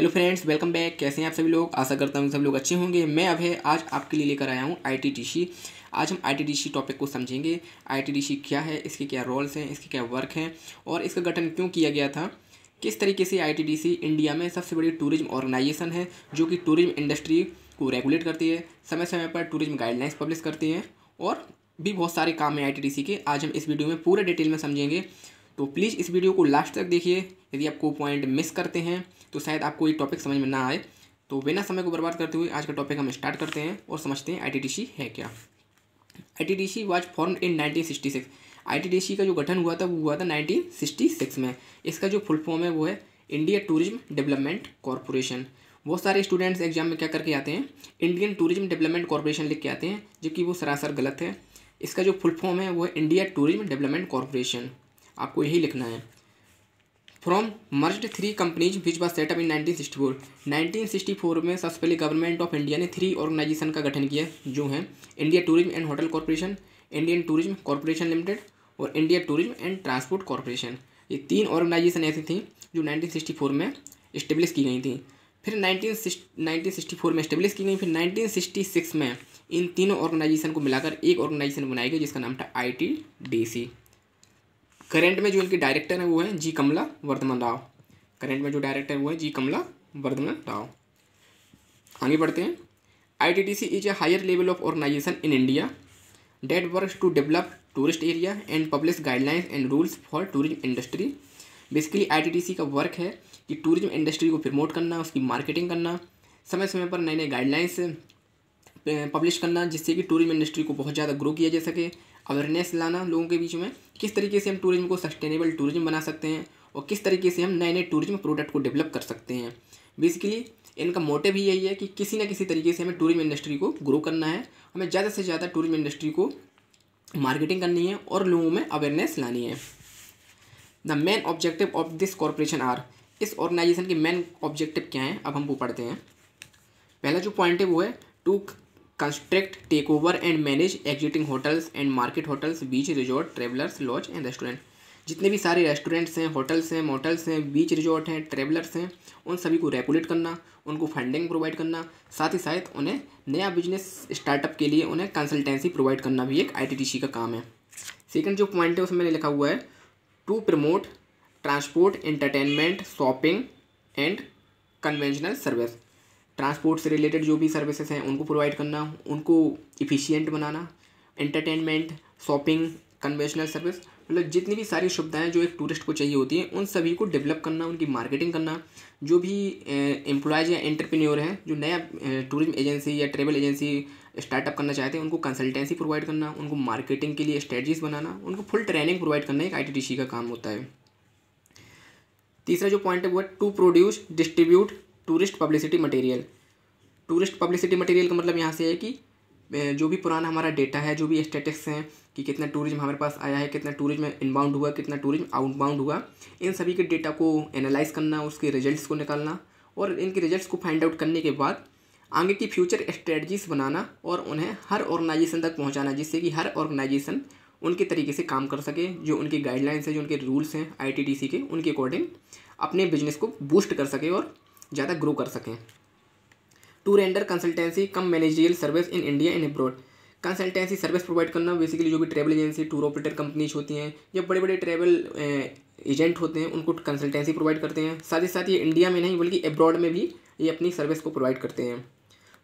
hello friends welcome back कैसे हैं आप सभी लोग आशा करता हूँ सब लोग अच्छे होंगे मैं अभय आज आपके लिए लेकर आया हूँ आईटीटीसी आज हम आईटीटीसी टॉपिक को समझेंगे आईटीटीसी क्या है इसके क्या रोल्स हैं इसके क्या वर्क हैं और इसका गठन क्यों किया गया था किस तरीके से आईटीटीसी इंडिया में सबसे बड़ी टूरिज्म ऑर्गेनाइजेशन है जो कि टूरिज्म इंडस्ट्री को रेगुलेट करती है समय समय पर टूरिज्म गाइडलाइंस पब्लिश करती है और भी बहुत सारे काम हैं आईटीटीसी के आज हम इस वीडियो में पूरे डिटेल में समझेंगे तो प्लीज़ इस वीडियो को लास्ट तक देखिए यदि आपको पॉइंट मिस करते हैं तो शायद आपको ये टॉपिक समझ में ना आए तो बिना समय को बर्बाद करते हुए आज का टॉपिक हम स्टार्ट करते हैं और समझते हैं आई है क्या I was form in nineteen sixty का जो गठन हुआ था वो हुआ था नाइनटीन में इसका जो फुल फॉर्म है वो है इंडिया टूरिज्म डेवलपमेंट कॉरपोरेशन बहुत सारे स्टूडेंट्स एग्जाम में क्या करके आते हैं इंडियन टूरिज्म डेवलपमेंट कॉरपोरेशन लिख के आते हैं जबकि वो सरासर गलत है इसका जो फुल फॉर्म है वो है इंडिया टूरिज्म डेवलपमेंट कॉरपोरेशन आपको यही लिखना है from merged three companies which was setup in 1964 1964 में सबसे पहले गवर्नमेंट ऑफ इंडिया ने थ्री ऑर्गेनाइजेशन का गठन किया जो है India tourism and hotel corporation Indian tourism corporation limited और India tourism and transport corporation ये तीन ऑर्गेनाइजेशन ऐसी थी जो फोर में इस्टेब्लिश की गई थी फिर नाइनटीन फोर में इस्टेब्लिश की गई फिर सिक्स में इन तीनों ऑर्गेनाइजेशन को मिलाकर एक ऑर्गेनाइजेशन बनाई गई जिसका नाम था सी करंट में जो इनके डायरेक्टर हैं वो हैं जी कमला वर्धमान राव करंट में जो डायरेक्टर वो है जी कमला वर्धमन राव आगे बढ़ते हैं I T T C is a higher level of organization in India that work to develop tourist area and publish guidelines and rules for tourism industry basically I का work है कि टूरिज्म इंडस्ट्री को promote करना उसकी marketing करना समय समय पर नए नए गाइडलाइंस पब्लिश करना जिससे कि टूरिज्म इंडस्ट्री को बहुत ज़्यादा ग्रो किया जा सके अवेयरनेस लाना लोगों के बीच में किस तरीके से हम टूरिज्म को सस्टेनेबल टूरिज्म बना सकते हैं और किस तरीके से हम नए नए टूरिज्म प्रोडक्ट को डेवलप कर सकते हैं बेसिकली इनका मोटिव ही यही है कि किसी ना किसी तरीके से हमें टूरिज्म इंडस्ट्री को ग्रो करना है हमें ज़्यादा से ज़्यादा टूरिज्म इंडस्ट्री को मार्केटिंग करनी है और लोगों में अवेयरनेस लानी है the main objective of this corporation or इस ऑर्गेनाइजेशन के मेन ऑब्जेक्टिव क्या हैं अब हम वो पढ़ते हैं पहला जो पॉइंट है वो है to construct take over and manage existing hotels and market hotels beach resort travellers lodge and restaurant जितने भी सारे रेस्टोरेंट्स हैं होटल्स हैं मोटल्स हैं बीच रिजॉर्ट हैं ट्रेवलर्स हैं उन सभी को रेगुलेट करना उनको फंडिंग प्रोवाइड करना साथ ही साथ उन्हें नया बिजनेस स्टार्टअप के लिए उन्हें कंसल्टेंसी प्रोवाइड करना भी एक आईटीटीसी का काम है सेकेंड जो पॉइंट है उसमें मैंने लिखा हुआ है to promote transport entertainment shopping and conventional service transport से रिलेटेड जो भी सर्विसेज हैं उनको प्रोवाइड करना उनको इफ़िशियंट बनाना एंटरटेनमेंट शॉपिंग कन्वेंशनल सर्विस मतलब जितनी भी सारी सुविधाएं जो एक टूरिस्ट को चाहिए होती हैं उन सभी को डेवलप करना उनकी मार्केटिंग करना जो भी एम्प्लॉयज़ या एंटरप्रेन्योर हैं जो नया टूरिज्म एजेंसी या ट्रेवल एजेंसी स्टार्टअप करना चाहते हैं उनको कंसल्टेंसी प्रोवाइड करना उनको मार्केटिंग के लिए स्ट्रेटजीज बनाना उनको फुल ट्रेनिंग प्रोवाइड करना एक आई का काम होता है तीसरा जो पॉइंट है वो to produce distribute tourist publicity material tourist publicity material का मतलब यहाँ से है कि जो भी पुराना हमारा डेटा है जो भी स्टेटिक्स हैं कि कितना टूरिज्म हमारे पास आया है कितना टूरिज्म इनबाउंड हुआ कितना टूरिज्म आउटबाउंड हुआ इन सभी के डेटा को एनालाइज करना उसके रिजल्ट्स को निकालना और इनके रिजल्ट्स को फाइंड आउट करने के बाद आगे की फ्यूचर स्ट्रेटजीज बनाना और उन्हें हर ऑर्गेनाइजेशन तक पहुँचाना जिससे कि हर ऑर्गेनाइजेशन उनके तरीके से काम कर सके जो उनके गाइडलाइंस हैं जो उनके रूल्स हैं आई के उनके अकॉर्डिंग अपने बिजनेस को बूस्ट कर सके और ज़्यादा ग्रो कर सकें to render consultancy cum managerial service in India and abroad consultancy service provide करना बेसिकली जो भी travel agency tour operator companies होती हैं या बड़े बड़े ट्रैवल एजेंट होते हैं उनको कंसल्टेंसी प्रोवाइड करते हैं साथ ही साथ ये इंडिया में नहीं बल्कि अब्रॉड में भी ये अपनी सर्विस को प्रोवाइड करते हैं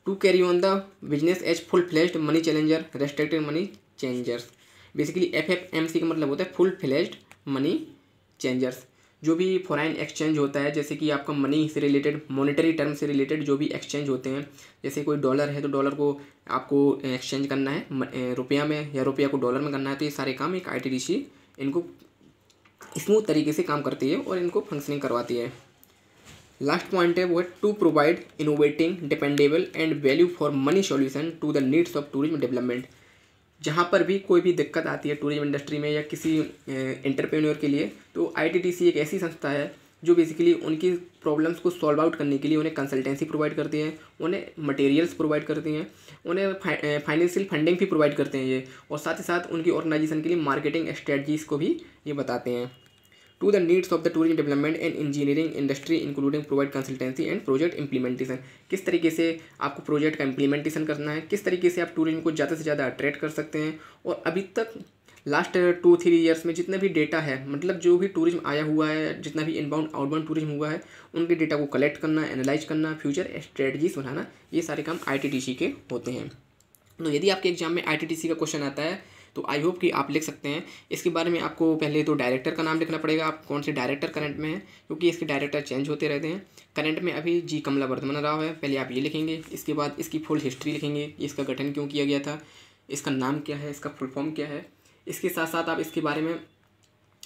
to carry on the business as full fledged money challenger restricted money changers basically F F M C का मतलब होता है फुल फ्लेज्ड मनी चेंजर्स जो भी फॉरेन एक्सचेंज होता है जैसे कि आपका मनी से रिलेटेड मॉनेटरी टर्म से रिलेटेड जो भी एक्सचेंज होते हैं जैसे कोई डॉलर है तो डॉलर को आपको एक्सचेंज करना है रुपया में या रुपया को डॉलर में करना है तो ये सारे काम एक आई इनको स्मूथ तरीके से काम करती है और इनको फंक्शनिंग करवाती है लास्ट पॉइंट है वो है to provide innovating dependable and value for money solution to the needs of tourism development जहाँ पर भी कोई भी दिक्कत आती है टूरिज्म इंडस्ट्री में या किसी एंटरप्रेन्योर के लिए तो आईटीटीसी एक ऐसी संस्था है जो बेसिकली उनकी प्रॉब्लम्स को सॉल्व आउट करने के लिए उन्हें कंसल्टेंसी प्रोवाइड करती हैं उन्हें मटेरियल्स प्रोवाइड करती हैं उन्हें फाइनेंशियल फंडिंग भी प्रोवाइड करते हैं ये और साथ ही साथ उनकी ऑर्गेनाइजेशन के लिए मार्केटिंग स्ट्रेटजीज़ को भी ये बताते हैं to the needs of the tourism development and engineering industry including provide consultancy and project implementation किस तरीके से आपको प्रोजेक्ट का इम्प्लीमेंटेशन करना है किस तरीके से आप टूरिज्म को ज़्यादा से ज़्यादा अट्रैक्ट कर सकते हैं और अभी तक लास्ट टू थ्री इयर्स में जितने भी डेटा है मतलब जो भी टूरिज्म आया हुआ है जितना भी इनबाउंड आउटबाउंड टूरिज्म हुआ है उनके डेटा को कलेक्ट करना एनालाइज करना फ्यूचर स्ट्रेटजीज बनाना ये सारे काम आई के होते हैं तो यदि आपके एग्जाम में आई का क्वेश्चन आता है तो आई होप कि आप लिख सकते हैं इसके बारे में आपको पहले तो डायरेक्टर का नाम लिखना पड़ेगा आप कौन से डायरेक्टर करंट में हैं क्योंकि इसके डायरेक्टर चेंज होते रहते हैं करंट में अभी जी कमला वर्धमान राव है पहले आप ये लिखेंगे इसके बाद इसकी फुल हिस्ट्री लिखेंगे इसका गठन क्यों किया गया था इसका नाम क्या है इसका फुल फॉर्म क्या है इसके साथ साथ आप इसके बारे में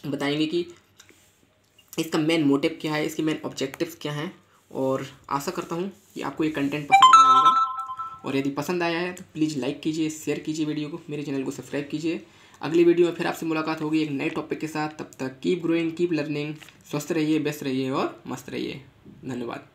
बताएंगे कि इसका मेन मोटिव क्या है इसके मेन ऑब्जेक्टिव क्या हैं और आशा करता हूँ कि आपको ये कंटेंट पसंद और यदि पसंद आया है तो प्लीज़ लाइक कीजिए शेयर कीजिए वीडियो को मेरे चैनल को सब्सक्राइब कीजिए अगली वीडियो में फिर आपसे मुलाकात होगी एक नए टॉपिक के साथ तब तक कीप ग्रोइंग कीप लर्निंग स्वस्थ रहिए बेस्ट रहिए और मस्त रहिए धन्यवाद